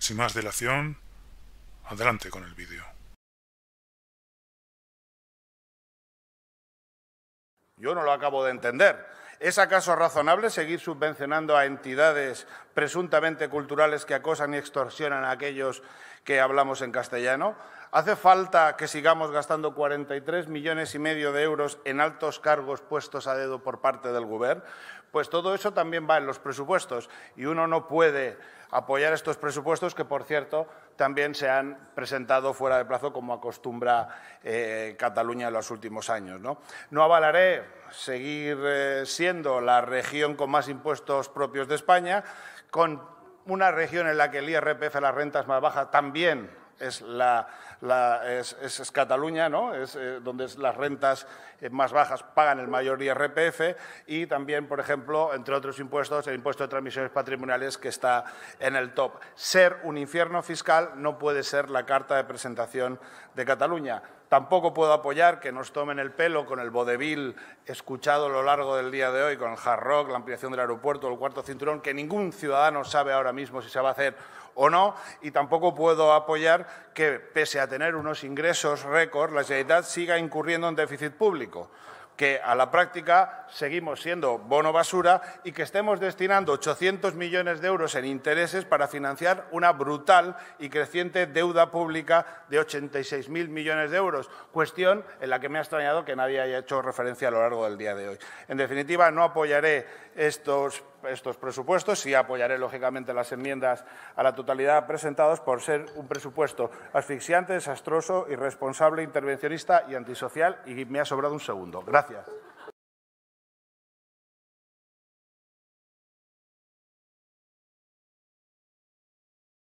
Sin más dilación, adelante con el vídeo. Yo no lo acabo de entender. ¿Es acaso razonable seguir subvencionando a entidades presuntamente culturales que acosan y extorsionan a aquellos que hablamos en castellano? ¿Hace falta que sigamos gastando 43 millones y medio de euros en altos cargos puestos a dedo por parte del Gobierno? Pues todo eso también va en los presupuestos y uno no puede apoyar estos presupuestos que, por cierto, también se han presentado fuera de plazo como acostumbra eh, Cataluña en los últimos años. No, avalaré seguir eh, siendo la región con más impuestos propios de España, con una región en la que el IRPF, las rentas más bajas, también es, la, es, Cataluña, ¿no? es, eh, donde las rentas eh, más bajas pagan el mayor IRPF y también, por ejemplo, entre otros impuestos, el impuesto de transmisiones patrimoniales que está en el top. Ser un infierno fiscal no puede ser la carta de presentación de Cataluña. Tampoco puedo apoyar que nos tomen el pelo con el vodevil escuchado a lo largo del día de hoy, con el hard rock, la ampliación del aeropuerto, el cuarto cinturón, que ningún ciudadano sabe ahora mismo si se va a hacer o no. Y tampoco puedo apoyar que, pese a tener unos ingresos récord, la Generalitat siga incurriendo en déficit público que a la práctica seguimos siendo bono basura y que estemos destinando 800 millones de euros en intereses para financiar una brutal y creciente deuda pública de 86.000 millones de euros, cuestión en la que me ha extrañado que nadie haya hecho referencia a lo largo del día de hoy. En definitiva, no apoyaré estos estos presupuestos y apoyaré, lógicamente, las enmiendas a la totalidad presentadas por ser un presupuesto asfixiante, desastroso, irresponsable, intervencionista y antisocial. Y me ha sobrado un segundo. Gracias.